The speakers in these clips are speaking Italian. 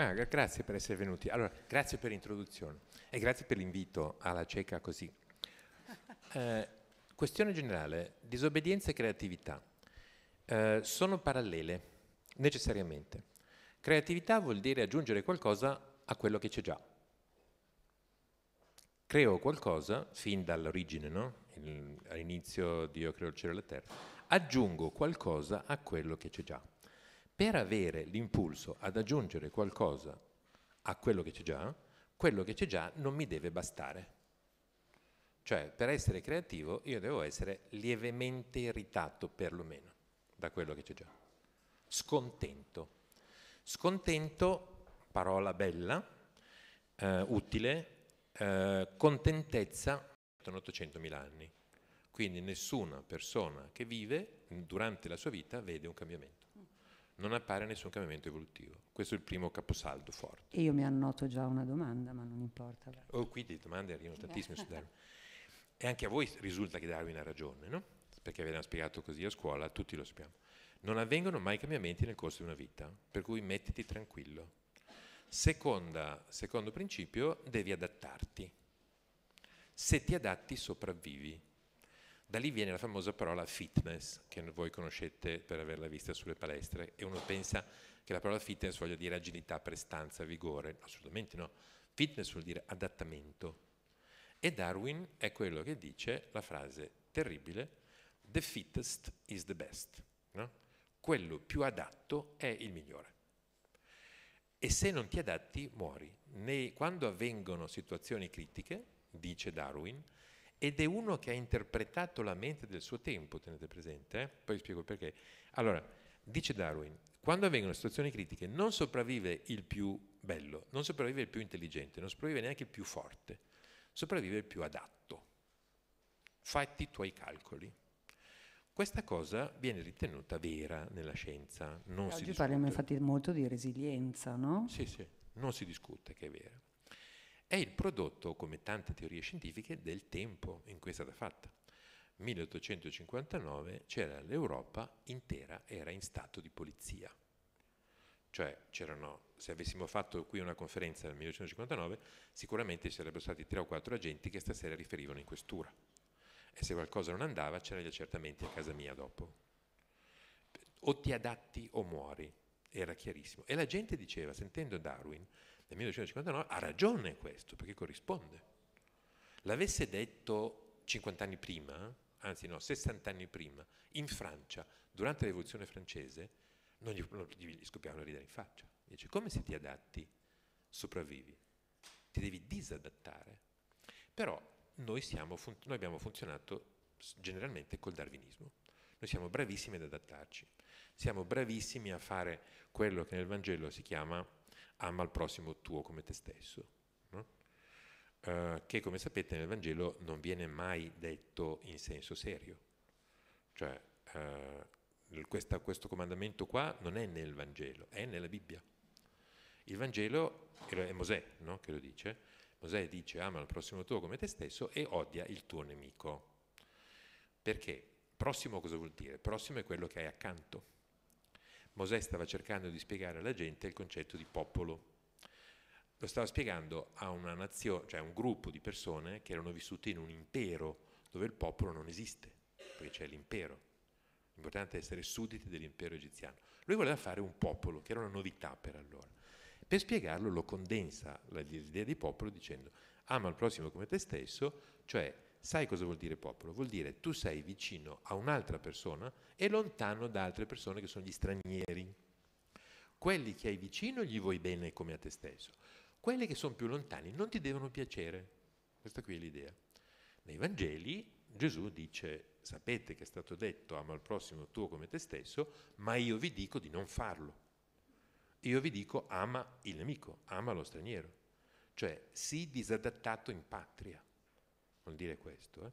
Ah, grazie per essere venuti. Allora, grazie per l'introduzione e grazie per l'invito alla cieca così. Eh, questione generale, disobbedienza e creatività eh, sono parallele necessariamente. Creatività vuol dire aggiungere qualcosa a quello che c'è già. Creo qualcosa fin dall'origine, no? all'inizio Dio creò il cielo e la terra, aggiungo qualcosa a quello che c'è già per avere l'impulso ad aggiungere qualcosa a quello che c'è già, quello che c'è già non mi deve bastare. Cioè, per essere creativo io devo essere lievemente irritato perlomeno da quello che c'è già. Scontento. Scontento, parola bella, eh, utile, eh, contentezza, sono 800.000 anni. Quindi nessuna persona che vive durante la sua vita vede un cambiamento non appare nessun cambiamento evolutivo. Questo è il primo caposaldo forte. io mi annoto già una domanda, ma non importa. Oh, qui di domande arrivano tantissime su Darwin. E anche a voi risulta che Darwin ha ragione, no? Perché avevano spiegato così a scuola, tutti lo sappiamo. Non avvengono mai cambiamenti nel corso di una vita, per cui mettiti tranquillo. Seconda, secondo principio, devi adattarti. Se ti adatti, sopravvivi. Da lì viene la famosa parola fitness, che voi conoscete per averla vista sulle palestre, e uno pensa che la parola fitness voglia dire agilità, prestanza, vigore, assolutamente no. Fitness vuol dire adattamento. E Darwin è quello che dice la frase terribile, the fittest is the best, no? quello più adatto è il migliore. E se non ti adatti muori. Nei, quando avvengono situazioni critiche, dice Darwin, ed è uno che ha interpretato la mente del suo tempo, tenete presente, eh? poi spiego perché. Allora, dice Darwin, quando avvengono situazioni critiche non sopravvive il più bello, non sopravvive il più intelligente, non sopravvive neanche il più forte, sopravvive il più adatto. Fatti i tuoi calcoli. Questa cosa viene ritenuta vera nella scienza. Non Oggi parliamo infatti molto di resilienza, no? Sì, sì, non si discute che è vera è il prodotto, come tante teorie scientifiche, del tempo in cui è stata fatta. 1859 c'era l'Europa intera, era in stato di polizia. Cioè c'erano, se avessimo fatto qui una conferenza nel 1859, sicuramente ci sarebbero stati tre o quattro agenti che stasera riferivano in questura. E se qualcosa non andava c'erano gli accertamenti a casa mia dopo. O ti adatti o muori, era chiarissimo. E la gente diceva, sentendo Darwin, del 1959 ha ragione questo, perché corrisponde. L'avesse detto 50 anni prima, anzi no, 60 anni prima, in Francia, durante la rivoluzione francese, non gli, non gli scoppiavano a ridere in faccia. Dice, come se ti adatti, sopravvivi? Ti devi disadattare. Però noi, siamo, noi abbiamo funzionato generalmente col darwinismo. Noi siamo bravissimi ad adattarci, siamo bravissimi a fare quello che nel Vangelo si chiama ama il prossimo tuo come te stesso, no? eh, che come sapete nel Vangelo non viene mai detto in senso serio. Cioè eh, questa, questo comandamento qua non è nel Vangelo, è nella Bibbia. Il Vangelo è Mosè no? che lo dice. Mosè dice ama il prossimo tuo come te stesso e odia il tuo nemico. Perché? Prossimo cosa vuol dire? Prossimo è quello che hai accanto Mosè stava cercando di spiegare alla gente il concetto di popolo. Lo stava spiegando a una nazione, cioè a un gruppo di persone che erano vissute in un impero dove il popolo non esiste, perché c'è l'impero. L'importante è essere sudditi dell'impero egiziano. Lui voleva fare un popolo, che era una novità per allora. Per spiegarlo lo condensa l'idea di popolo dicendo ama il prossimo come te stesso, cioè Sai cosa vuol dire popolo? Vuol dire tu sei vicino a un'altra persona e lontano da altre persone che sono gli stranieri. Quelli che hai vicino gli vuoi bene come a te stesso. Quelli che sono più lontani non ti devono piacere. Questa qui è l'idea. Nei Vangeli Gesù dice, sapete che è stato detto, ama il prossimo tuo come te stesso, ma io vi dico di non farlo. Io vi dico ama il nemico, ama lo straniero. Cioè sii disadattato in patria vuol dire questo. Eh.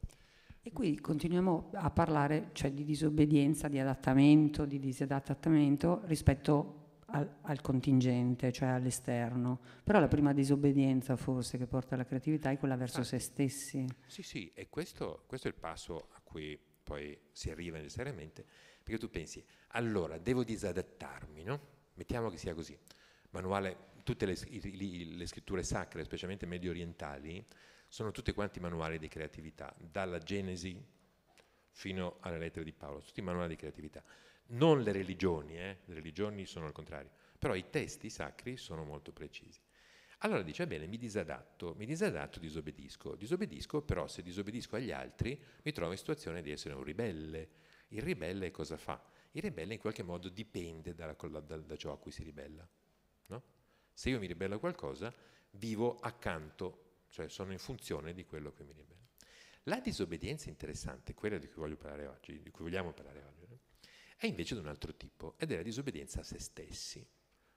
E qui continuiamo a parlare cioè, di disobbedienza, di adattamento, di disadattamento rispetto al, al, contingente, cioè all'esterno. Però la prima disobbedienza forse che porta alla creatività è quella verso ah, se stessi. Sì, sì, e questo, questo, è il passo a cui poi si arriva necessariamente, perché tu pensi, allora devo disadattarmi, no? Mettiamo che sia così. Manuale, tutte le, le scritture sacre, specialmente medio orientali, sono tutti quanti manuali di creatività, dalla Genesi fino alle lettere di Paolo, tutti manuali di creatività. Non le religioni, eh? le religioni sono al contrario, però i testi sacri sono molto precisi. Allora dice, bene, mi disadatto, mi disadatto, disobbedisco, disobbedisco però se disobbedisco agli altri mi trovo in situazione di essere un ribelle. Il ribelle cosa fa? Il ribelle in qualche modo dipende dalla, da, da, ciò a cui si ribella. No? Se io mi ribello a qualcosa, vivo accanto cioè sono in funzione di quello che mi libera. La disobbedienza interessante, quella di cui voglio parlare oggi, di cui vogliamo parlare oggi, è invece di un altro tipo ed è la disobbedienza a se stessi,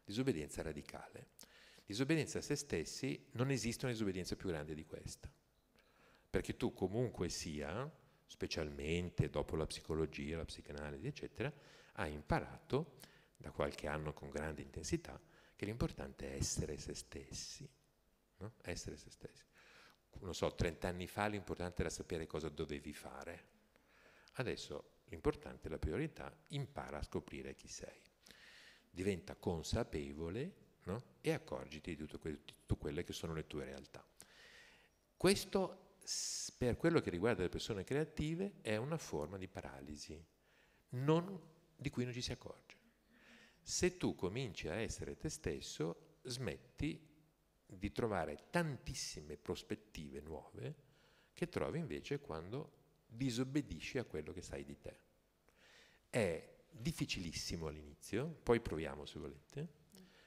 disobbedienza radicale. Disobbedienza a se stessi non esiste una disobbedienza più grande di questa, perché tu comunque sia, specialmente dopo la psicologia, la psicanalisi, eccetera, hai imparato da qualche anno con grande intensità che l'importante è essere se stessi. No? Essere se stessi non so, 30 anni fa l'importante era sapere cosa dovevi fare. Adesso l'importante, la priorità, impara a scoprire chi sei. Diventa consapevole no? e accorgiti di tutto, que- tutto quelle che sono le tue realtà. Questo per quello che riguarda le persone creative è una forma di paralisi non, di cui non ci si accorge. Se tu cominci a essere te stesso, smetti di trovare tantissime prospettive nuove che trovi invece quando disobbedisci a quello che sai di te. È difficilissimo all'inizio, poi proviamo se volete,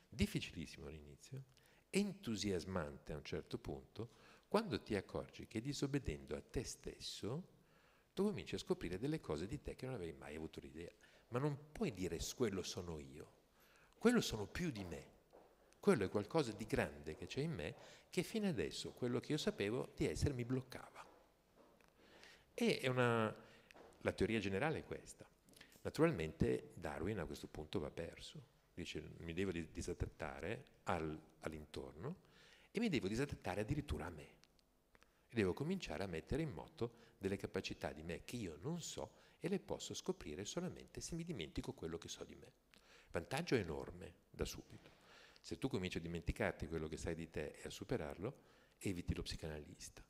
difficilissimo all'inizio, entusiasmante a un certo punto, quando ti accorgi che disobbedendo a te stesso, tu cominci a scoprire delle cose di te che non avevi mai avuto l'idea. Ma non puoi dire quello sono io, quello sono più di me quello è qualcosa di grande che c'è in me che fino adesso quello che io sapevo di essere mi bloccava. E una, la teoria generale è questa. Naturalmente Darwin a questo punto va perso, dice mi devo disadattare al, all'intorno e mi devo disadattare addirittura a me. devo cominciare a mettere in moto delle capacità di me che io non so e le posso scoprire solamente se mi dimentico quello che so di me. Vantaggio enorme da subito. Se tu cominci a dimenticarti quello che sai di te e a superarlo, eviti lo psicanalista.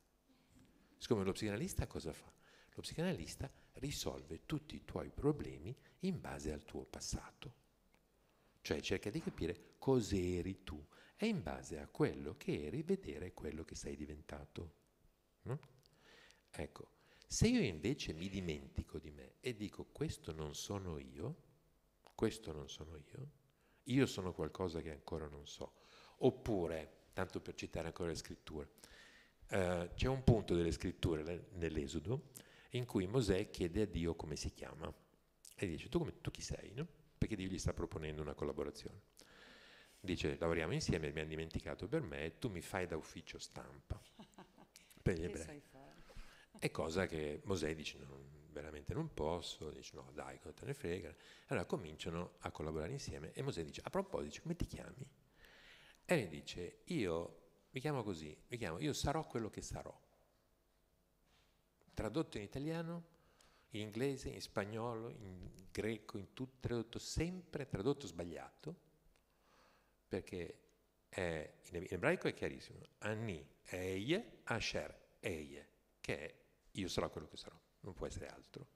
Siccome lo psicanalista cosa fa? Lo psicanalista risolve tutti i tuoi problemi in base al tuo passato. Cioè cerca di capire cos'eri tu e in base a quello che eri vedere quello che sei diventato. No? Mm? Ecco, se io invece mi dimentico di me e dico questo non sono io, questo non sono io, io sono qualcosa che ancora non so. Oppure, tanto per citare ancora le scritture, eh, c'è un punto delle scritture nell'Esodo in cui Mosè chiede a Dio come si chiama e dice tu, come, tu chi sei? No? Perché Dio gli sta proponendo una collaborazione. Dice lavoriamo insieme, mi hanno dimenticato per me tu mi fai da ufficio stampa per gli ebrei. È cosa che Mosè dice no, veramente non posso, dice no dai, cosa te ne frega. Allora cominciano a collaborare insieme e Mosè dice, a proposito, come ti chiami? E lei dice, io mi chiamo così, mi chiamo, io sarò quello che sarò. Tradotto in italiano, in inglese, in spagnolo, in greco, in tutto, tradotto sempre, tradotto sbagliato, perché è, in ebraico è chiarissimo, Anni, Eie, Asher, Eie, che è io sarò quello che sarò non può essere altro.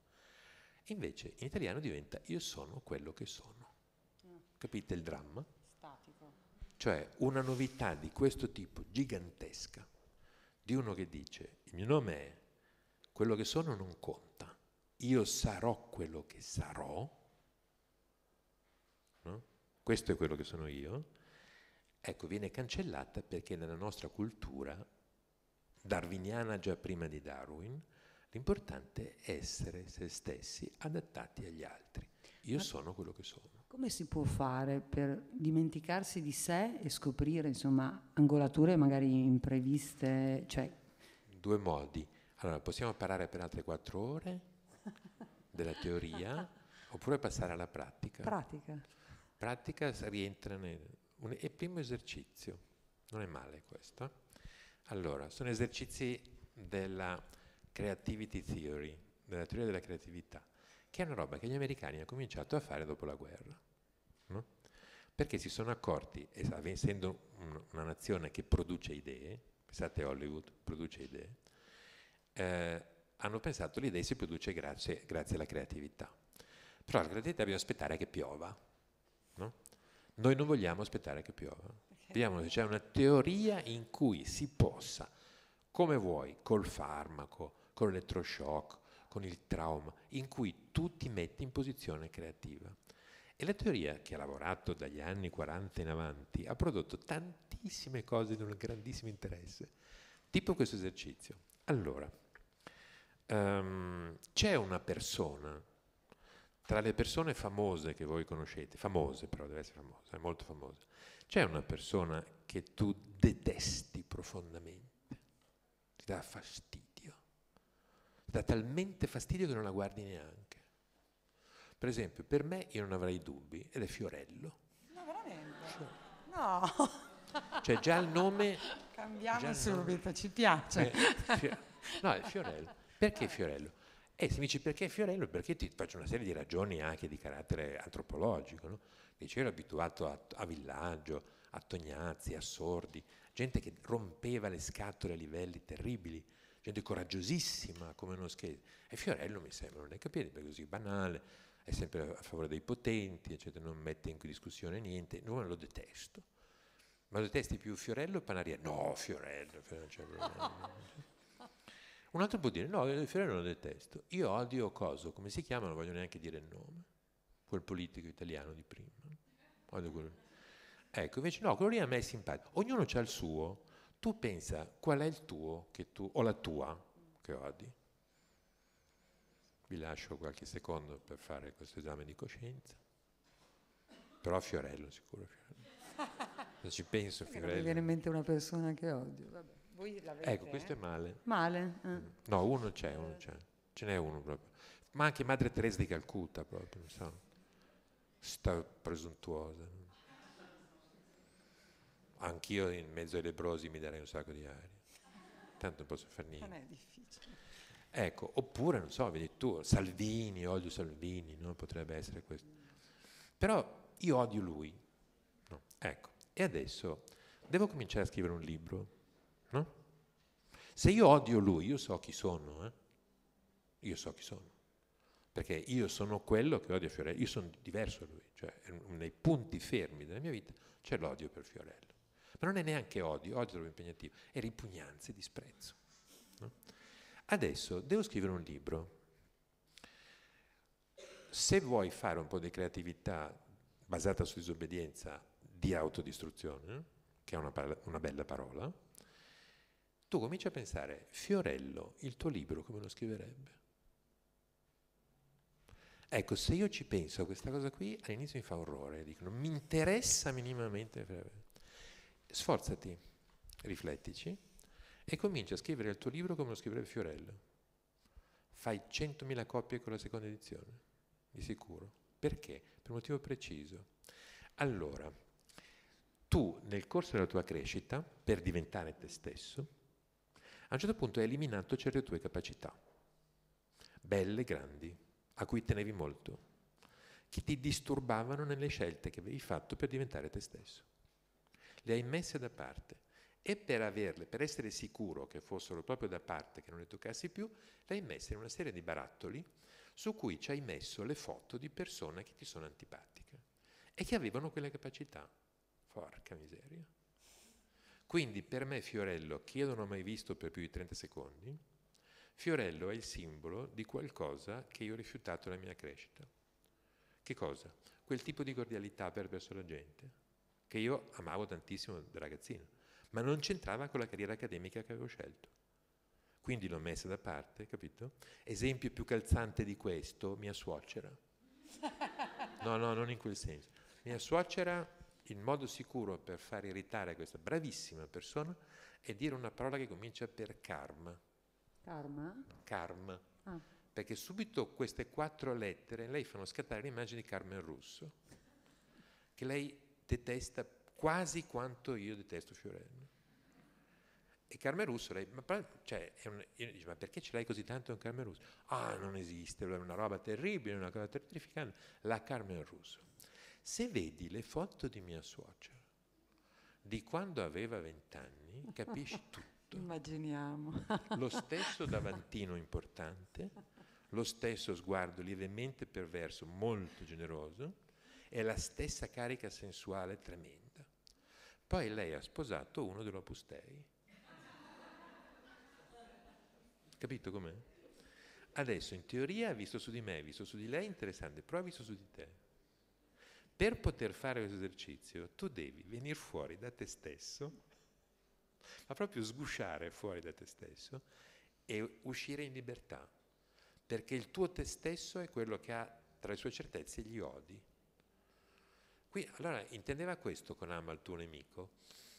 Invece in italiano diventa io sono quello che sono. Mm. Capite il dramma? Statico. Cioè una novità di questo tipo gigantesca, di uno che dice il mio nome è, quello che sono non conta, io sarò quello che sarò, no? questo è quello che sono io, ecco, viene cancellata perché nella nostra cultura darwiniana già prima di Darwin, L'importante è essere se stessi adattati agli altri. Io sono quello che sono. Come si può fare per dimenticarsi di sé e scoprire, insomma, angolature magari impreviste? Cioè... Due modi. Allora, possiamo parlare per altre quattro ore della teoria oppure passare alla pratica. Pratica. Pratica rientra nel... Un, è primo esercizio, non è male questo. Allora, sono esercizi della Creativity Theory, della teoria della creatività, che è una roba che gli americani hanno cominciato a fare dopo la guerra. No? Perché si sono accorti, essendo una nazione che produce idee, pensate Hollywood, produce idee, eh, hanno pensato che l'idea si produce grazie, grazie, alla creatività. Però la creatività bisogna aspettare che piova. No? Noi non vogliamo aspettare che piova. Vediamo se c'è una teoria in cui si possa, come vuoi, col farmaco, con l'elettroshock, con il trauma, in cui tu ti metti in posizione creativa. E la teoria che ha lavorato dagli anni 40 in avanti ha prodotto tantissime cose di un grandissimo interesse, tipo questo esercizio. Allora, um, c'è una persona tra le persone famose che voi conoscete, famose però, deve essere famosa, è molto famosa, c'è una persona che tu detesti profondamente, ti dà fastidio, dà talmente fastidio che non la guardi neanche. Per esempio, per me io non avrei dubbi, ed è Fiorello. No, veramente? Cioè, no. Cioè già il nome... Cambiamo subito, nome, ci piace. Eh, Fiore, no, è Fiorello. Perché no. Fiorello? E eh, se mi dici perché Fiorello, perché ti faccio una serie di ragioni anche di carattere antropologico. No? Dice, ero abituato a, a Villaggio, a Tognazzi, a Sordi, gente che rompeva le scatole a livelli terribili gente coraggiosissima come uno scherzo. E Fiorello mi sembra non è capito, perché è così banale, è sempre a favore dei potenti, eccetera, non mette in discussione niente, non lo detesto. Ma lo detesti più Fiorello o Panaria? No, Fiorello, Fiorello Un altro può dire, no, Fiorello lo detesto. Io odio Coso, come si chiama, non voglio neanche dire il nome, quel politico italiano di prima. Ecco, invece no, quello lì a me è simpatico. Ognuno ha il suo. Tu pensa qual è il tuo che tu, o la tua che odi. Vi lascio qualche secondo per fare questo esame di coscienza. Però Fiorello, sicuro Fiorello. Non ci penso Fiorello. Mi viene in mente una persona che odio. Vabbè, ecco, questo eh? è male. Male? Eh. No, uno c'è, uno c'è. Ce n'è uno proprio. Ma anche Madre Teresa di Calcutta proprio, non so. Sta presuntuosa. Anch'io in mezzo ai leprosi mi darei un sacco di aria. Tanto non posso fare niente. Non è difficile. Ecco, oppure, non so, vedi tu, Salvini, odio Salvini, no? potrebbe essere questo. Però io odio lui. No? Ecco, e adesso devo cominciare a scrivere un libro, no? Se io odio lui, io so chi sono, eh? Io so chi sono. Perché io sono quello che odia Fiorello, io sono diverso da lui, cioè nei punti fermi della mia vita c'è l'odio per Fiorello. Ma non è neanche odio, odio è impegnativo, è ripugnanza e disprezzo. No? Adesso devo scrivere un libro. Se vuoi fare un po' di creatività basata su disobbedienza di autodistruzione, che è una, una bella parola, tu cominci a pensare, Fiorello, il tuo libro come lo scriverebbe? Ecco, se io ci penso a questa cosa qui, all'inizio mi fa orrore, non mi interessa minimamente sforzati, riflettici e comincia a scrivere il tuo libro come lo scriverebbe Fiorello. Fai 100.000 copie con la seconda edizione, di sicuro. Perché? Per un motivo preciso. Allora, tu nel corso della tua crescita, per diventare te stesso, a un certo punto hai eliminato certe tue capacità, belle, grandi, a cui tenevi molto, che ti disturbavano nelle scelte che avevi fatto per diventare te stesso le hai messe da parte e per averle, per essere sicuro che fossero proprio da parte, che non le toccassi più, le hai messe in una serie di barattoli su cui ci hai messo le foto di persone che ti sono antipatiche e che avevano quelle capacità. Porca miseria. Quindi per me Fiorello, che io non ho mai visto per più di 30 secondi, Fiorello è il simbolo di qualcosa che io ho rifiutato nella mia crescita. Che cosa? Quel tipo di cordialità per verso la gente che io amavo tantissimo da ragazzino, ma non c'entrava con la carriera accademica che avevo scelto. Quindi l'ho messa da parte, capito? Esempio più calzante di questo, mia suocera. No, no, non in quel senso. Mia suocera, il modo sicuro per far irritare questa bravissima persona è dire una parola che comincia per karma. Karma? Karma. Ah. Perché subito queste quattro lettere lei fanno scattare l'immagine di Carmen Russo, che lei detesta quasi quanto io detesto Fiorello. E Carmen Russo, lei, ma, cioè, un, dice, ma, perché ce l'hai così tanto con Carmen Russo? Ah, non esiste, è una roba terribile, una cosa terrificante. La Carmen Russo. Se vedi le foto di mia suocera, di quando aveva vent'anni, capisci tutto. Immaginiamo. Lo stesso davantino importante, lo stesso sguardo lievemente perverso, molto generoso, è la stessa carica sensuale tremenda. Poi lei ha sposato uno dell'Opus Dei. Capito com'è? Adesso in teoria ha visto su di me, ha visto su di lei, interessante, però ha visto su di te. Per poter fare questo esercizio tu devi venire fuori da te stesso, ma proprio sgusciare fuori da te stesso e uscire in libertà, perché il tuo te stesso è quello che ha tra le sue certezze gli odi. Qui, allora intendeva questo con ama il tuo nemico?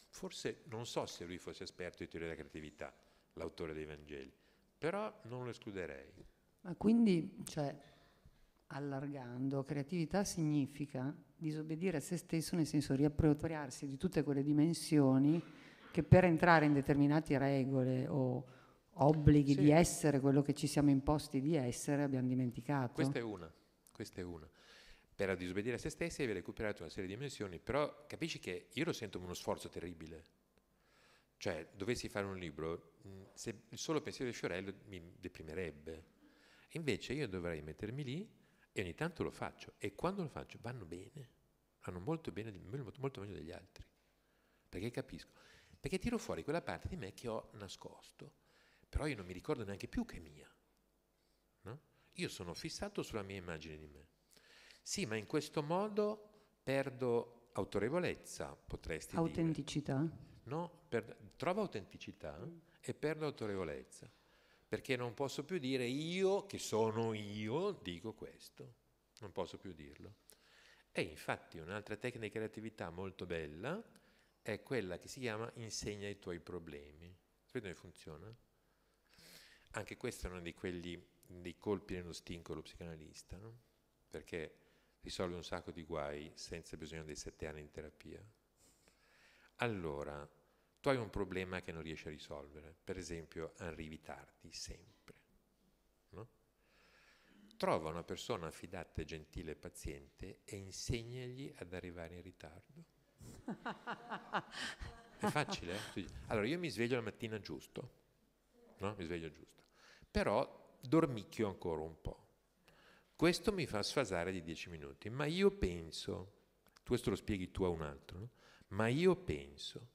Forse non so se lui fosse esperto di teoria della creatività, l'autore dei Vangeli, però non lo escluderei. Ma quindi, cioè, allargando, creatività significa disobbedire a se stesso, nel senso riappropriarsi di tutte quelle dimensioni che per entrare in determinate regole o obblighi sì. di essere quello che ci siamo imposti di essere abbiamo dimenticato. Questa è una, questa è una per disobbedire a se stessi e aver recuperato una serie di dimensioni, però capisci che io lo sento uno sforzo terribile. Cioè, dovessi fare un libro, mm, se il solo pensiero di Fiorello mi deprimerebbe. Invece io dovrei mettermi lì e ogni tanto lo faccio. E quando lo faccio vanno bene, vanno molto bene, molto meglio degli altri. Perché capisco. Perché tiro fuori quella parte di me che ho nascosto, però io non mi ricordo neanche più che è mia. No? Io sono fissato sulla mia immagine di me sì, ma in questo modo perdo autorevolezza, potresti autenticità. dire. Autenticità? No, per, trovo autenticità mm. e perdo autorevolezza, perché non posso più dire io che sono io, dico questo, non posso più dirlo. E infatti un'altra tecnica di creatività molto bella è quella che si chiama insegna i tuoi problemi. Sapete come funziona? Anche questo è uno di quelli, dei colpi nello stincolo psicanalista, no? perché risolve un sacco di guai senza bisogno dei sette anni in terapia. Allora, tu hai un problema che non riesci a risolvere, per esempio arrivi tardi sempre. No? Trova una persona affidata, gentile e paziente e insegnagli ad arrivare in ritardo. È facile? Eh? Allora, io mi sveglio la mattina giusto, no? Mi sveglio giusto, però dormicchio ancora un po' Questo mi fa sfasare di 10 minuti, ma io penso, questo lo spieghi tu a un altro, no? ma io penso,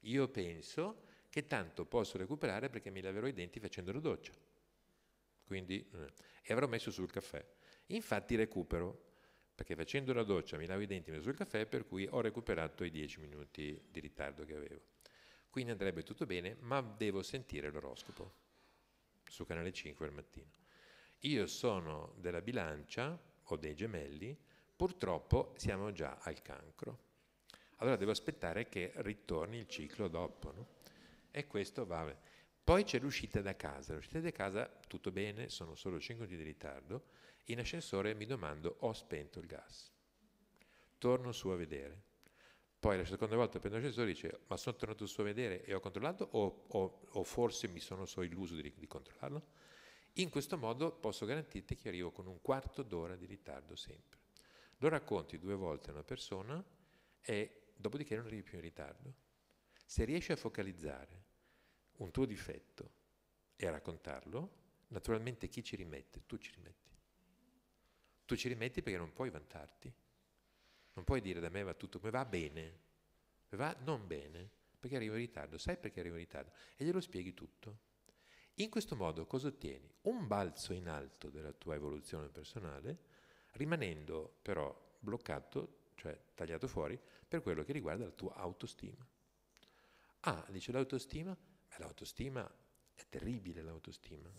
io penso che tanto posso recuperare perché mi laverò i denti facendo la doccia. Quindi, eh, e avrò messo sul caffè. Infatti recupero, perché facendo la doccia mi lavo i denti messo sul caffè, per cui ho recuperato i 10 minuti di ritardo che avevo. Quindi andrebbe tutto bene, ma devo sentire l'oroscopo su Canale 5 al mattino io sono della bilancia o dei gemelli, purtroppo siamo già al cancro. Allora devo aspettare che ritorni il ciclo dopo. No? E questo va. Poi c'è l'uscita da casa. L'uscita da casa, tutto bene, sono solo 5 minuti di ritardo. In ascensore mi domando, ho spento il gas. Torno su a vedere. Poi la seconda volta prendo l'ascensore e dice, ma sono tornato su a vedere e ho controllato o, o, o forse mi sono so illuso di, di controllarlo? In questo modo posso garantirti che arrivo con un quarto d'ora di ritardo sempre. Lo racconti due volte a una persona e dopodiché non arrivi più in ritardo. Se riesci a focalizzare un tuo difetto e a raccontarlo, naturalmente chi ci rimette? Tu ci rimetti. Tu ci rimetti perché non puoi vantarti. Non puoi dire da me va tutto, mi va bene, mi va non bene, perché arrivo in ritardo. Sai perché arrivo in ritardo? E glielo spieghi tutto. In questo modo cosa ottieni? Un balzo in alto della tua evoluzione personale, rimanendo però bloccato, cioè tagliato fuori, per quello che riguarda la tua autostima. Ah, dice l'autostima? Beh, l'autostima è terribile l'autostima,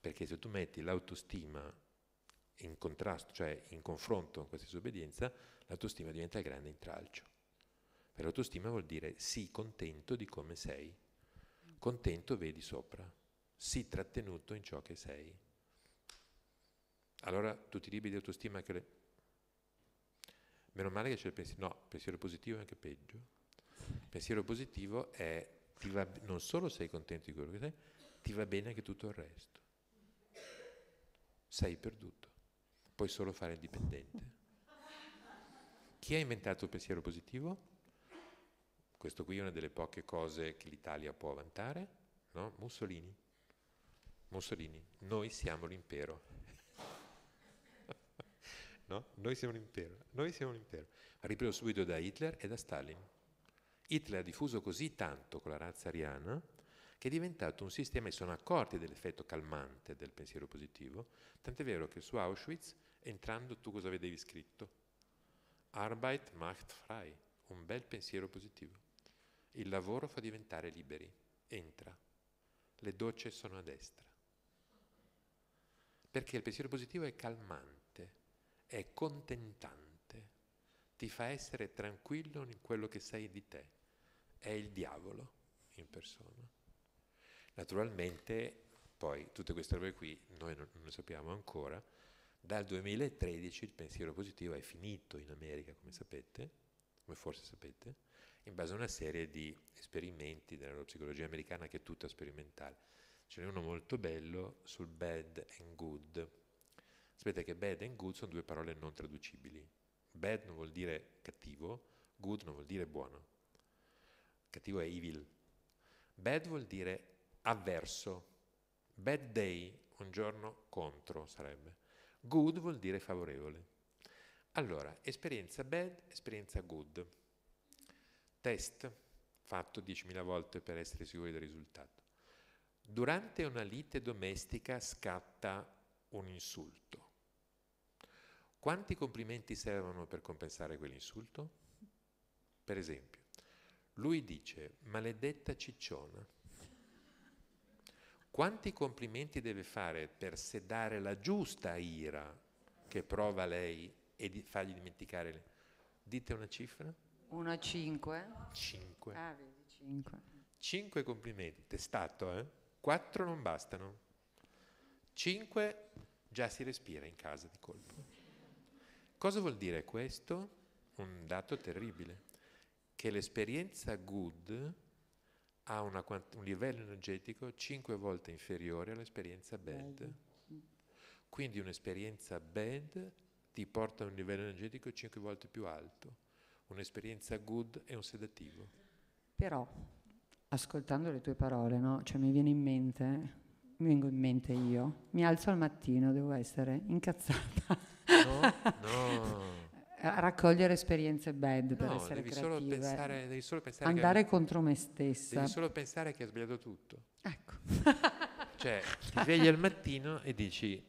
perché se tu metti l'autostima in contrasto, cioè in confronto con questa disobbedienza, l'autostima diventa grande intralcio. Per l'autostima vuol dire sii contento di come sei, contento vedi sopra sii trattenuto in ciò che sei. Allora tutti i libri di autostima che... Le... Meno male che c'è il pensiero... No, il pensiero positivo è anche peggio. Il pensiero positivo è va, non solo sei contento di quello che sei, ti va bene anche tutto il resto. Sei perduto. Puoi solo fare il dipendente. Chi ha inventato il pensiero positivo? Questo qui è una delle poche cose che l'Italia può vantare, no? Mussolini. Mussolini, noi siamo l'impero. no? Noi siamo l'impero, noi siamo l'impero. Ripreso subito da Hitler e da Stalin. Hitler ha diffuso così tanto con la razza ariana che è diventato un sistema, e sono accorti dell'effetto calmante del pensiero positivo, tant'è vero che su Auschwitz, entrando, tu cosa vedevi scritto? Arbeit macht frei, un bel pensiero positivo. Il lavoro fa diventare liberi, entra. Le docce sono a destra perché il pensiero positivo è calmante, è contentante, ti fa essere tranquillo in quello che sei di te, è il diavolo in persona. Naturalmente poi tutte queste robe qui noi non, non le sappiamo ancora, dal 2013 il pensiero positivo è finito in America, come sapete, come forse sapete, in base a una serie di esperimenti della psicologia americana che è tutta sperimentale Ce n'è uno molto bello sul bad and good. Sapete che bad and good sono due parole non traducibili. Bad non vuol dire cattivo, good non vuol dire buono. Cattivo è evil. Bad vuol dire avverso. Bad day, un giorno contro sarebbe. Good vuol dire favorevole. Allora, esperienza bad, esperienza good. Test fatto 10.000 volte per essere sicuri del risultato. Durante una lite domestica scatta un insulto. Quanti complimenti servono per compensare quell'insulto? Per esempio, lui dice maledetta cicciona. Quanti complimenti deve fare per sedare la giusta ira che prova lei e di fargli dimenticare? Le... Dite una cifra? Una 5. 5. Ah, 5. 5 complimenti, testato, eh? Quattro non bastano. Cinque già si respira in casa di colpo. Cosa vuol dire questo? Un dato terribile, che l'esperienza good ha una, un livello energetico cinque volte inferiore all'esperienza bad. Quindi un'esperienza bad ti porta a un livello energetico cinque volte più alto. Un'esperienza good è un sedativo. Però ascoltando le tue parole, no? Cioè mi viene in mente, mi vengo in mente io, mi alzo al mattino, devo essere incazzata. No, no. raccogliere esperienze bad per no, essere devi creativa. Solo pensare, devi solo pensare Andare che, contro me stessa. Devi solo pensare che hai sbagliato tutto. Ecco. cioè, ti svegli al mattino e dici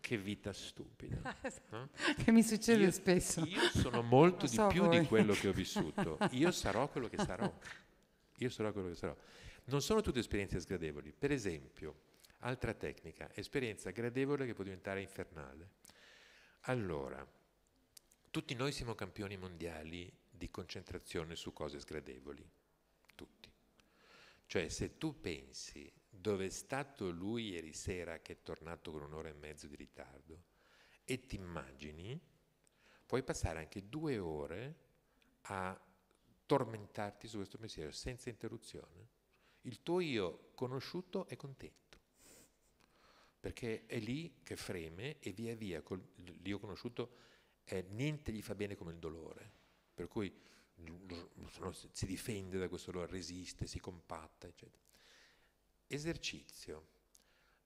che vita stupida. Esatto. che mi succede io, spesso. Io sono molto Lo di più voi. di quello che ho vissuto. Io sarò quello che sarò io sarò quello che sarò. Non sono tutte esperienze sgradevoli, per esempio, altra tecnica, esperienza gradevole che può diventare infernale. Allora, tutti noi siamo campioni mondiali di concentrazione su cose sgradevoli, tutti. Cioè se tu pensi dove è stato lui ieri sera che è tornato con un'ora e mezzo di ritardo e ti immagini, puoi passare anche due ore a tormentarti su questo pensiero senza interruzione, il tuo io conosciuto è contento, perché è lì che freme e via via, col, l'io conosciuto eh, niente gli fa bene come il dolore, per cui si difende da questo dolore, resiste, si compatta, eccetera. Esercizio.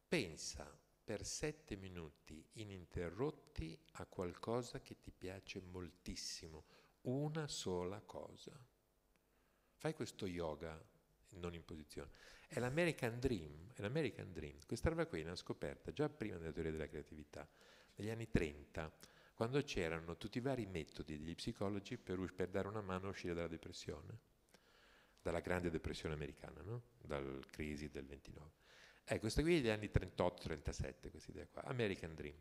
Pensa per sette minuti ininterrotti a qualcosa che ti piace moltissimo, una sola cosa fai questo yoga non in posizione. È l'American Dream, è l'American Dream. Questa roba qui è una scoperta già prima della teoria della creatività, negli anni 30, quando c'erano tutti i vari metodi degli psicologi per, per dare una mano a uscire dalla depressione, dalla grande depressione americana, no? dal crisi del 29. Eh, questa qui è degli anni 38-37, questa idea qua, American Dream.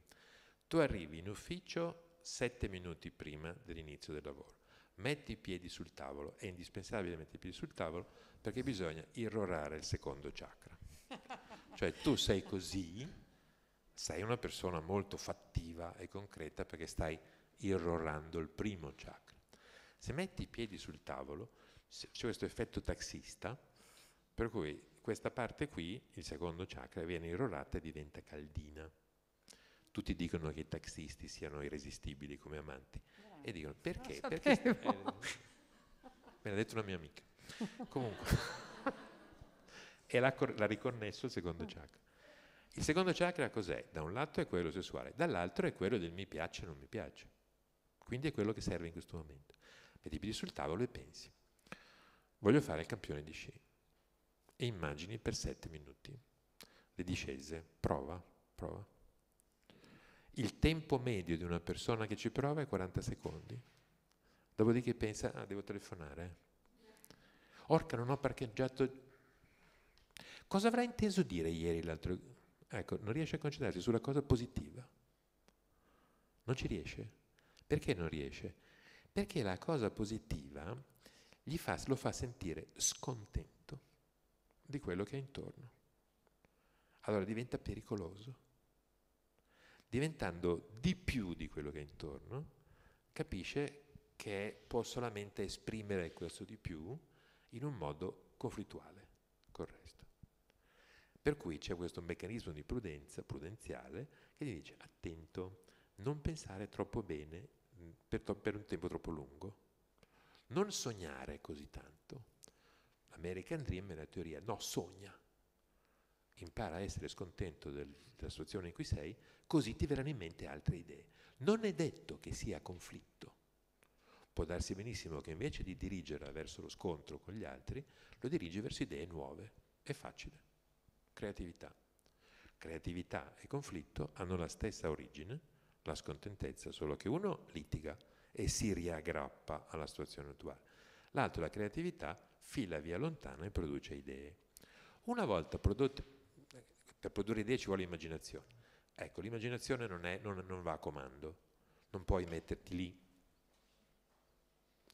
Tu arrivi in ufficio sette minuti prima dell'inizio del lavoro metti i piedi sul tavolo, è indispensabile mettere i piedi sul tavolo perché bisogna irrorare il secondo chakra. cioè tu sei così, sei una persona molto fattiva e concreta perché stai irrorando il primo chakra. Se metti i piedi sul tavolo c'è questo effetto taxista per cui questa parte qui, il secondo chakra, viene irrorata e diventa caldina. Tutti dicono che i taxisti siano irresistibili come amanti e dicono perché? Perché? Eh, me l'ha detto una mia amica. Comunque, e l'ha, l'ha riconnesso al secondo mm. chakra. Il secondo chakra cos'è? Da un lato è quello sessuale, dall'altro è quello del mi piace o non mi piace. Quindi è quello che serve in questo momento. Vedi piedi sul tavolo e pensi. Voglio fare il campione di sci. E immagini per sette minuti. Le discese. Prova, prova. Il tempo medio di una persona che ci prova è 40 secondi. Dopodiché pensa, ah, devo telefonare. Orca, non ho parcheggiato. Cosa avrà inteso dire ieri l'altro? Ecco, non riesce a concentrarsi sulla cosa positiva. Non ci riesce. Perché non riesce? Perché la cosa positiva fa, lo fa sentire scontento di quello che è intorno. Allora diventa pericoloso diventando di più di quello che è intorno, capisce che può solamente esprimere questo di più in un modo conflittuale col resto. Per cui c'è questo meccanismo di prudenza prudenziale che gli dice attento, non pensare troppo bene mm, per, to- per un tempo troppo lungo, non sognare così tanto. L'American Dream è una teoria, no, sogna impara a essere scontento del, della situazione in cui sei, così ti verranno in mente altre idee. Non è detto che sia conflitto. Può darsi benissimo che invece di dirigerla verso lo scontro con gli altri, lo dirigi verso idee nuove. È facile. Creatività. Creatività e conflitto hanno la stessa origine, la scontentezza, solo che uno litiga e si riaggrappa alla situazione attuale. L'altro, la creatività, fila via lontana e produce idee. Una volta prodotte, per produrre idee ci vuole immaginazione. Ecco, l'immaginazione non, non, non va a comando, non puoi metterti lì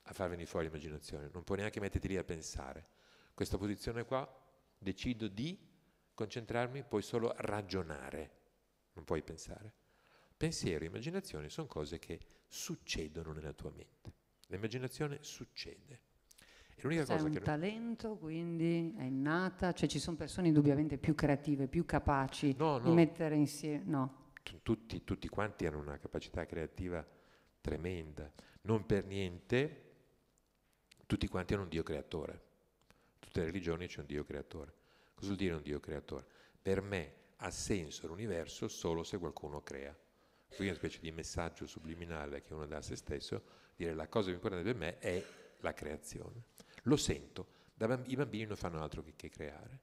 a far venire fuori l'immaginazione, non puoi neanche metterti lì a pensare. Questa posizione qua, decido di concentrarmi, puoi solo ragionare, non puoi pensare. Pensiero e immaginazione sono cose che succedono nella tua mente. L'immaginazione succede. È l'unica cosa un che... talento, quindi è innata, cioè ci sono persone indubbiamente più creative, più capaci no, no. di mettere insieme... No. Tutti, tutti quanti hanno una capacità creativa tremenda. Non per niente tutti quanti hanno un Dio creatore. Tutte le religioni c'è un Dio creatore. Cosa vuol dire un Dio creatore? Per me ha senso l'universo solo se qualcuno crea. Qui è una specie di messaggio subliminale che uno dà a se stesso, dire la cosa più importante per me è la creazione. Lo sento, bamb i bambini non fanno altro che, che creare,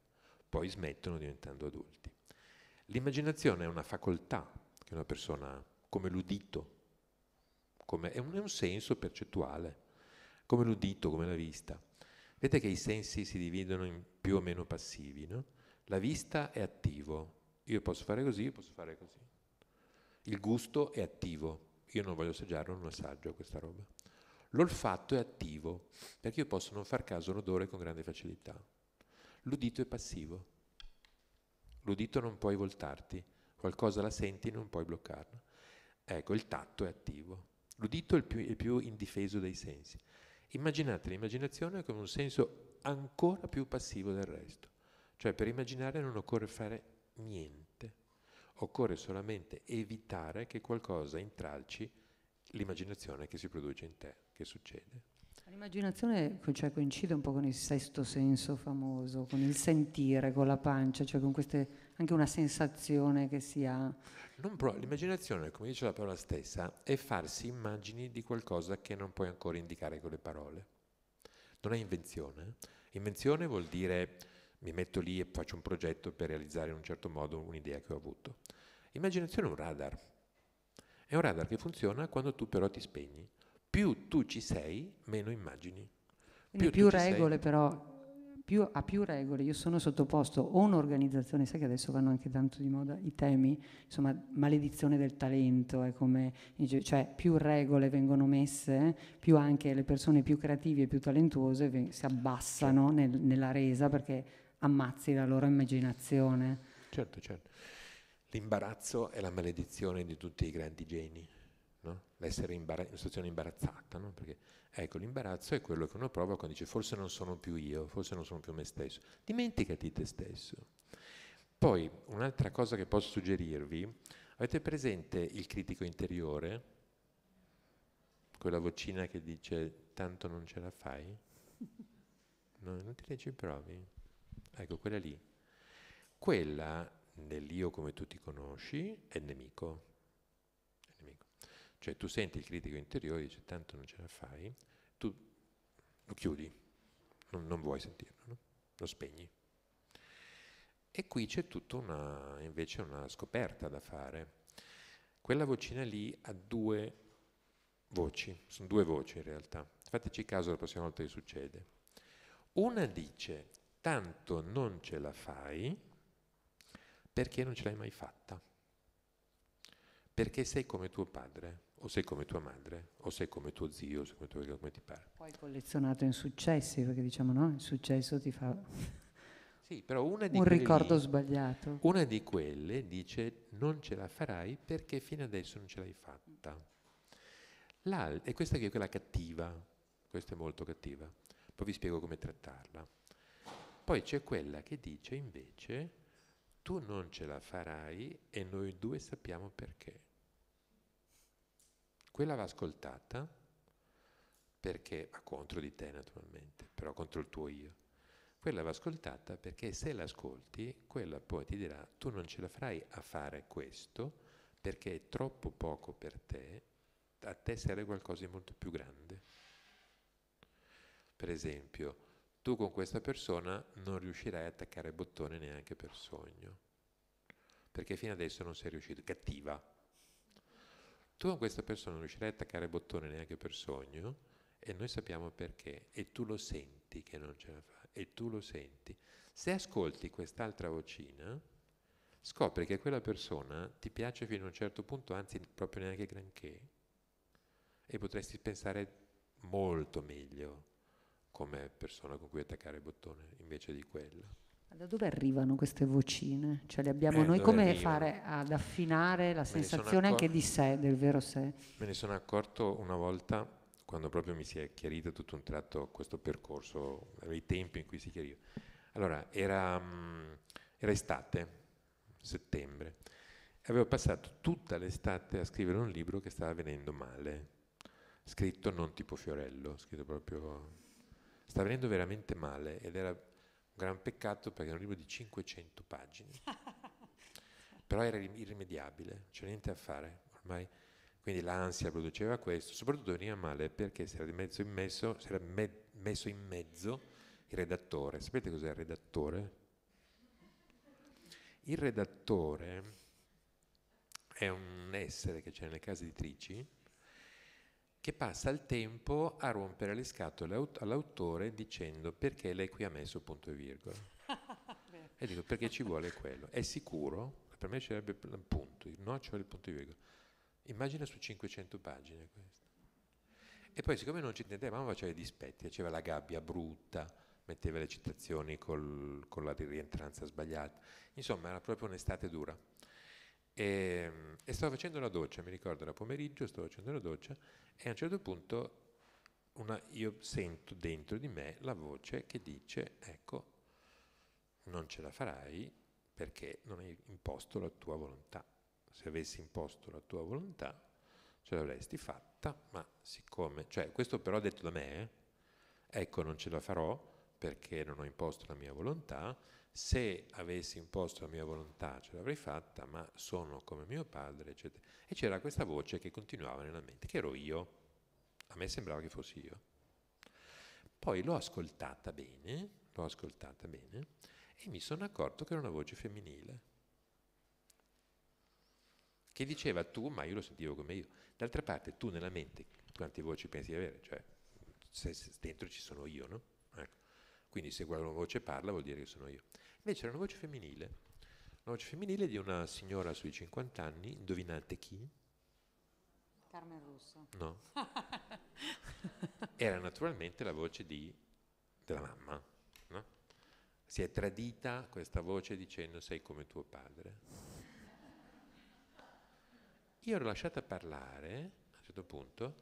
poi smettono diventando adulti. L'immaginazione è una facoltà che una persona ha, come l'udito, come, è un, è un senso percettuale, come l'udito, come la vista. Vedete che i sensi si dividono in più o meno passivi, no? La vista è attivo, io posso fare così, io posso fare così. Il gusto è attivo, io non voglio assaggiarlo, non assaggio questa roba. L'olfatto è attivo, perché io posso non far caso all'odore con grande facilità. L'udito è passivo. L'udito non puoi voltarti, qualcosa la senti e non puoi bloccarla. Ecco, il tatto è attivo. L'udito è il più, il più indifeso dei sensi. Immaginate l'immaginazione come un senso ancora più passivo del resto. Cioè per immaginare non occorre fare niente, occorre solamente evitare che qualcosa intralci l'immaginazione che si produce in te, che succede. L'immaginazione cioè, coincide un po' con il sesto senso famoso, con il sentire, con la pancia, cioè con queste, anche una sensazione che si ha. Però, l'immaginazione, come dice la parola stessa, è farsi immagini di qualcosa che non puoi ancora indicare con le parole. Non è invenzione. Invenzione vuol dire mi metto lì e faccio un progetto per realizzare in un certo modo un'idea che ho avuto. Immaginazione è un radar, è un radar che funziona quando tu però ti spegni. Più tu ci sei, meno immagini. Più, più regole sei, però più, a più regole, io sono sottoposto o un'organizzazione, sai che adesso vanno anche tanto di moda i temi, insomma, maledizione del talento, è come, cioè più regole vengono messe, più anche le persone più creative e più talentuose si abbassano certo. nel, nella resa perché ammazzi la loro immaginazione. Certo, certo. L'imbarazzo è la maledizione di tutti i grandi geni, no? l'essere imbar- in una situazione imbarazzata, no? Perché, ecco, l'imbarazzo è quello che uno prova quando dice forse non sono più io, forse non sono più me stesso. Dimenticati te stesso. Poi, un'altra cosa che posso suggerirvi, avete presente il critico interiore? Quella vocina che dice tanto non ce la fai? No, non ti ci provi. Ecco, quella lì. Quella nell'io come tu ti conosci è nemico. È nemico. Cioè tu senti il critico interiore, dice tanto non ce la fai, tu lo chiudi, non, non vuoi sentirlo, no? lo spegni. E qui c'è tutta una, invece una scoperta da fare. Quella vocina lì ha due voci, sono due voci in realtà. Fateci caso la prossima volta che succede. Una dice tanto non ce la fai, perché non ce l'hai mai fatta. Perché sei come tuo padre, o sei come tua madre, o sei come tuo zio, o sei come, tuo, come ti pare. Poi collezionato insuccessi, perché diciamo no, il successo ti fa... Sì, però una di un quelli, ricordo sbagliato. Una di quelle dice non ce la farai perché fino adesso non ce l'hai fatta. L'altra, e questa è quella cattiva, questa è molto cattiva, poi vi spiego come trattarla. Poi c'è quella che dice invece tu non ce la farai e noi due sappiamo perché. Quella va ascoltata perché va contro di te naturalmente, però contro il tuo io. Quella va ascoltata perché se l'ascolti, quella poi ti dirà tu non ce la farai a fare questo perché è troppo poco per te, a te serve qualcosa di molto più grande. Per esempio, tu con questa persona non riuscirai a attaccare bottone neanche per sogno, perché fino adesso non sei riuscito, cattiva. Tu con questa persona non riuscirai a attaccare bottone neanche per sogno e noi sappiamo perché e tu lo senti che non ce la fa e tu lo senti. Se ascolti quest'altra vocina, scopri che quella persona ti piace fino a un certo punto, anzi proprio neanche granché, e potresti pensare molto meglio come persona con cui attaccare il bottone invece di quella. Da dove arrivano queste vocine? Cioè le abbiamo eh, noi come arrivano? fare ad affinare la sensazione accor- anche di sé, del vero sé? Me ne sono accorto una volta quando proprio mi si è chiarito tutto un tratto questo percorso, i tempi in cui si chiariva. Allora, era, mm, era estate, settembre, e avevo passato tutta l'estate a scrivere un libro che stava venendo male, scritto non tipo Fiorello, scritto proprio sta venendo veramente male ed era un gran peccato perché era un libro di 500 pagine, però era irrimediabile, c'era niente a fare ormai. Quindi l'ansia produceva questo, soprattutto veniva male perché si era, mezzo immesso, si era me- messo in mezzo il redattore. Sapete cos'è il redattore? Il redattore è un essere che c'è nelle case editrici che passa il tempo a rompere le scatole all'autore dicendo perché lei qui ha messo punto e virgola. e dico perché ci vuole quello. È sicuro? Per me sarebbe il punto, il nocciolo del punto e virgola. Immagina su 500 pagine questo. E poi siccome non ci intendevamo faceva i dispetti, faceva la gabbia brutta, metteva le citazioni col, con la rientranza sbagliata. Insomma era proprio un'estate dura. E, ehm, e stavo facendo la doccia, mi ricordo era pomeriggio, stavo facendo la doccia e a un certo punto una, io sento dentro di me la voce che dice, ecco, non ce la farai perché non hai imposto la tua volontà. Se avessi imposto la tua volontà, ce l'avresti fatta, ma siccome, cioè questo però detto da me, eh, ecco, non ce la farò perché non ho imposto la mia volontà se avessi imposto la mia volontà ce l'avrei fatta, ma sono come mio padre, eccetera. E c'era questa voce che continuava nella mente, che ero io, a me sembrava che fossi io. Poi l'ho ascoltata bene, l'ho ascoltata bene, e mi sono accorto che era una voce femminile, che diceva tu, ma io lo sentivo come io. D'altra parte, tu nella mente, quante voci pensi di avere? Cioè, se, se dentro ci sono io, no? Quindi se quella voce parla vuol dire che sono io. Invece era una voce femminile, una voce femminile di una signora sui 50 anni, indovinate chi? Carmen Russo. No. era naturalmente la voce di, della mamma, no? Si è tradita questa voce dicendo sei come tuo padre. Io l'ho lasciata parlare a un certo punto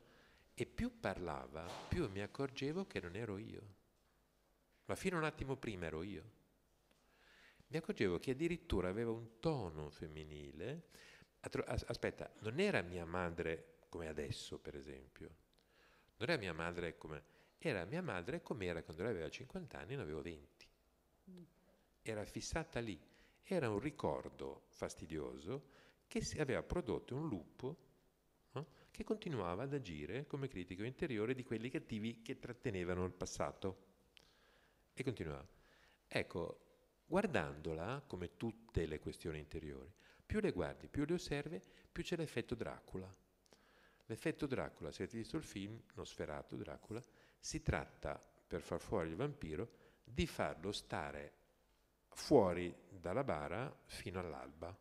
e più parlava, più mi accorgevo che non ero io ma fino a un attimo prima ero io. Mi accorgevo che addirittura aveva un tono femminile. Aspetta, non era mia madre come adesso, per esempio. Non era mia madre come... Era mia madre come era quando lei aveva 50 anni e ne avevo 20. Era fissata lì. Era un ricordo fastidioso che si aveva prodotto un lupo no? che continuava ad agire come critico interiore di quelli cattivi che trattenevano il passato. E continua. Ecco, guardandola, come tutte le questioni interiori, più le guardi, più le osservi, più c'è l'effetto Dracula. L'effetto Dracula, se avete visto il film, lo sferato Dracula, si tratta, per far fuori il vampiro, di farlo stare fuori dalla bara fino all'alba.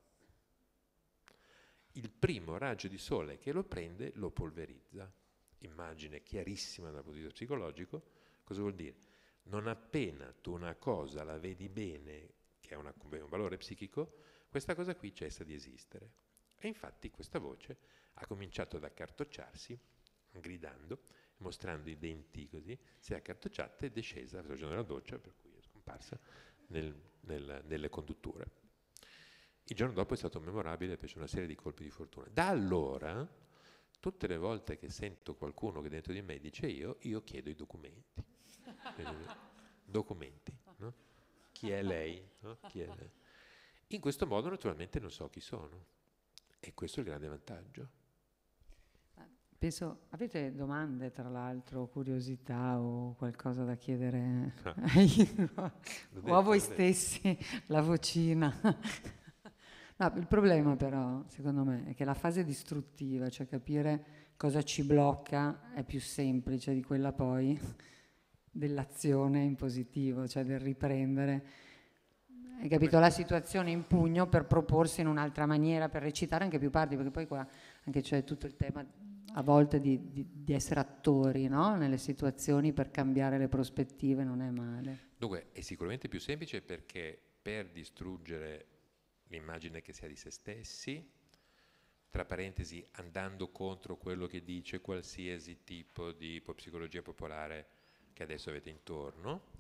Il primo raggio di sole che lo prende lo polverizza. Immagine chiarissima dal punto di vista psicologico. Cosa vuol dire? Non appena tu una cosa la vedi bene, che ha un valore psichico, questa cosa qui cessa di esistere. E infatti questa voce ha cominciato ad accartocciarsi, gridando, mostrando i denti così, si è accartocciata ed è scesa, sto facendo la doccia, per cui è scomparsa, nel, nel, nelle condutture. Il giorno dopo è stato memorabile fece una serie di colpi di fortuna. Da allora, tutte le volte che sento qualcuno che dentro di me dice io, io chiedo i documenti documenti, no? chi è lei? No? Chi è lei? In questo modo naturalmente non so chi sono e questo è il grande vantaggio. Penso, avete domande tra l'altro, curiosità o qualcosa da chiedere no. Ah. o a voi stessi, la vocina. No, il problema però, secondo me, è che la fase distruttiva, cioè capire cosa ci blocca, è più semplice di quella poi dell'azione in positivo, cioè del riprendere. Hai capito la situazione in pugno per proporsi in un'altra maniera, per recitare anche più parti, perché poi qua anche c'è tutto il tema a volte di, di, di essere attori no? nelle situazioni per cambiare le prospettive, non è male. Dunque è sicuramente più semplice perché per distruggere l'immagine che si ha di se stessi, tra parentesi andando contro quello che dice qualsiasi tipo di psicologia popolare che adesso avete intorno.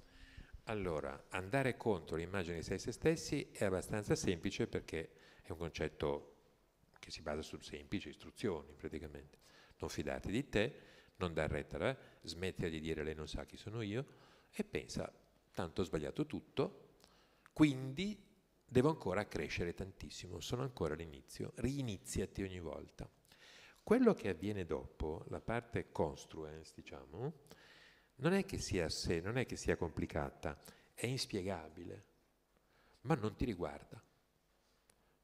Allora, andare contro l'immagine di se stessi è abbastanza semplice perché è un concetto che si basa su semplici istruzioni praticamente. Non fidarti di te, non dar retta, eh? smettila di dire lei non sa chi sono io e pensa tanto ho sbagliato tutto, quindi devo ancora crescere tantissimo, sono ancora all'inizio, riniziati ogni volta. Quello che avviene dopo, la parte construence, diciamo, non è che sia a sé, non è che sia complicata, è inspiegabile, ma non ti riguarda.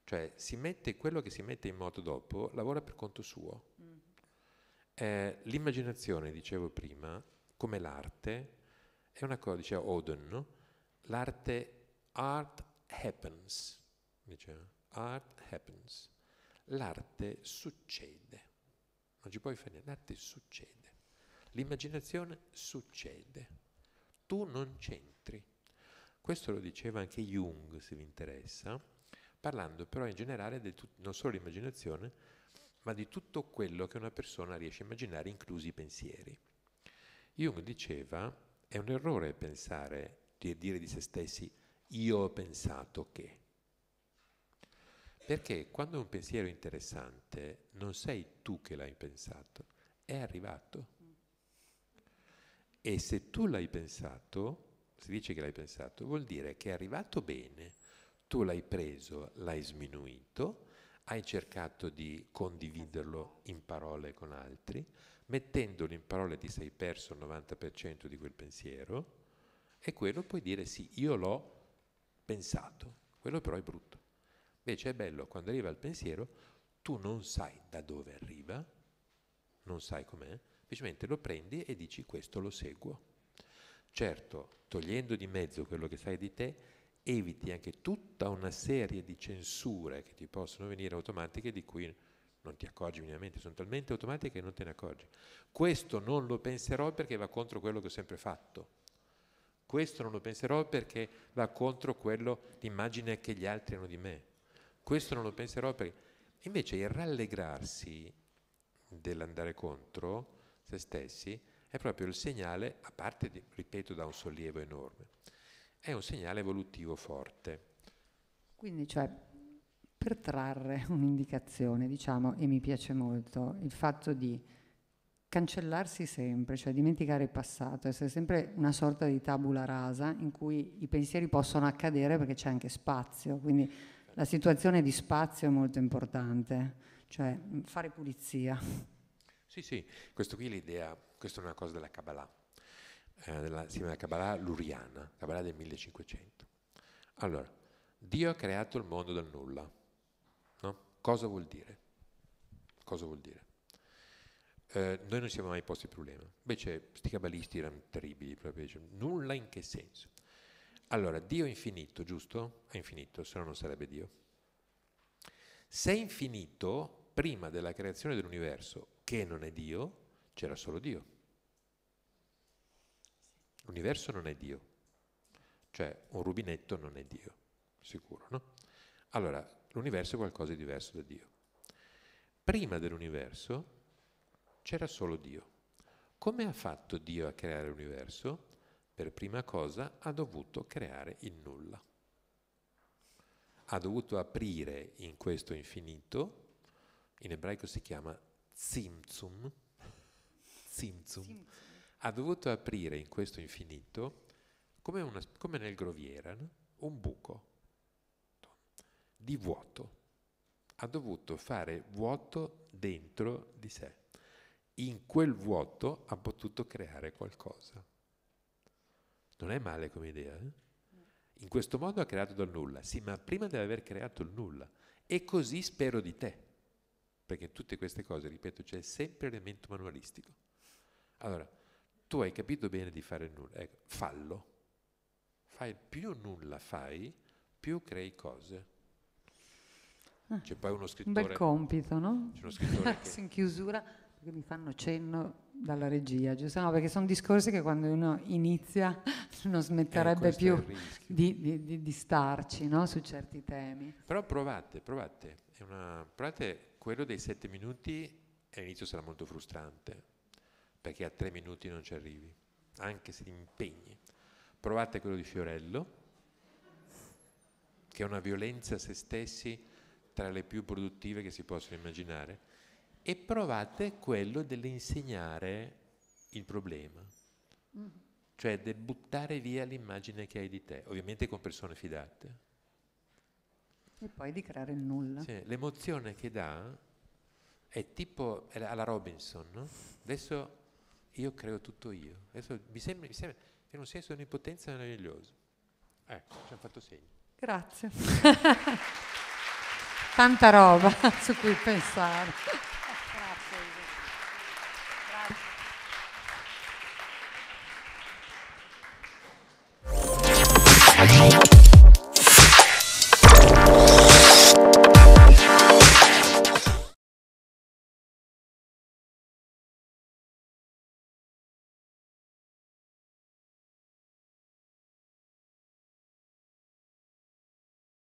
Cioè mette, quello che si mette in moto dopo lavora per conto suo. Mm. Eh, l'immaginazione, dicevo prima, come l'arte, è una cosa, diceva Oden, no? l'arte art happens, diceva, art happens, l'arte succede, non ci puoi fare niente, l'arte succede. L'immaginazione succede, tu non c'entri. Questo lo diceva anche Jung, se vi interessa, parlando però in generale tut- non solo dell'immaginazione, ma di tutto quello che una persona riesce a immaginare, inclusi i pensieri. Jung diceva, è un errore pensare, di dire di se stessi, io ho pensato che. Perché quando un pensiero è interessante, non sei tu che l'hai pensato, è arrivato. E se tu l'hai pensato, si dice che l'hai pensato, vuol dire che è arrivato bene, tu l'hai preso, l'hai sminuito, hai cercato di condividerlo in parole con altri, mettendolo in parole ti sei perso il 90% di quel pensiero e quello puoi dire sì, io l'ho pensato, quello però è brutto. Invece è bello quando arriva il pensiero, tu non sai da dove arriva, non sai com'è, semplicemente lo prendi e dici questo lo seguo. Certo, togliendo di mezzo quello che sai di te, eviti anche tutta una serie di censure che ti possono venire automatiche di cui non ti accorgi minimamente, sono talmente automatiche che non te ne accorgi. Questo non lo penserò perché va contro quello che ho sempre fatto. Questo non lo penserò perché va contro quello, l'immagine che gli altri hanno di me. Questo non lo penserò perché... Invece il rallegrarsi dell'andare contro se stessi, è proprio il segnale, a parte, di, ripeto, da un sollievo enorme, è un segnale evolutivo forte. Quindi, cioè, per trarre un'indicazione, diciamo, e mi piace molto, il fatto di cancellarsi sempre, cioè dimenticare il passato, essere sempre una sorta di tabula rasa in cui i pensieri possono accadere perché c'è anche spazio, quindi la situazione di spazio è molto importante, cioè fare pulizia sì, sì, questo qui è l'idea, questa è una cosa della Kabbalah, eh, della, sì, Kabbalah luriana, Kabbalah del 1500. Allora, Dio ha creato il mondo dal nulla, no? Cosa vuol dire? Cosa vuol dire? Eh, noi non siamo mai posti il problema, invece questi cabalisti erano terribili, proprio, cioè, nulla in che senso? Allora, Dio è infinito, giusto? È infinito, se no non sarebbe Dio. Se è infinito, prima della creazione dell'universo che non è Dio, c'era solo Dio. L'universo non è Dio, cioè un rubinetto non è Dio, sicuro, no? Allora, l'universo è qualcosa di diverso da Dio. Prima dell'universo c'era solo Dio. Come ha fatto Dio a creare l'universo? Per prima cosa ha dovuto creare il nulla. Ha dovuto aprire in questo infinito, in ebraico si chiama Simtsum, Simtsum ha dovuto aprire in questo infinito, come, una, come nel Groviera, no? un buco di vuoto. Ha dovuto fare vuoto dentro di sé. In quel vuoto ha potuto creare qualcosa. Non è male come idea. Eh? In questo modo ha creato dal nulla. Sì, ma prima deve aver creato il nulla. E così spero di te perché in tutte queste cose, ripeto, c'è sempre l'elemento manualistico. Allora, tu hai capito bene di fare nulla, ecco, fallo. Fai, più nulla fai, più crei cose. Ah, c'è poi uno scrittore... Un bel compito, no? C'è uno scrittore che... In chiusura, mi fanno cenno dalla regia, giusto? No, perché sono discorsi che quando uno inizia non smetterebbe eh, più di, di, di, di, starci no? su certi temi. Però provate, provate. Una, provate quello dei sette minuti all'inizio sarà molto frustrante, perché a tre minuti non ci arrivi, anche se ti impegni. Provate quello di Fiorello, che è una violenza a se stessi tra le più produttive che si possono immaginare e provate quello dell'insegnare il problema, mm. cioè di buttare via l'immagine che hai di te, ovviamente con persone fidate. E poi di creare il nulla. Sì, l'emozione che dà è tipo è alla Robinson, no? adesso io creo tutto io, adesso mi sembra, mi sembra in un senso di impotenza meraviglioso. Ecco, ci hanno fatto segno. Grazie. Tanta roba su cui pensare.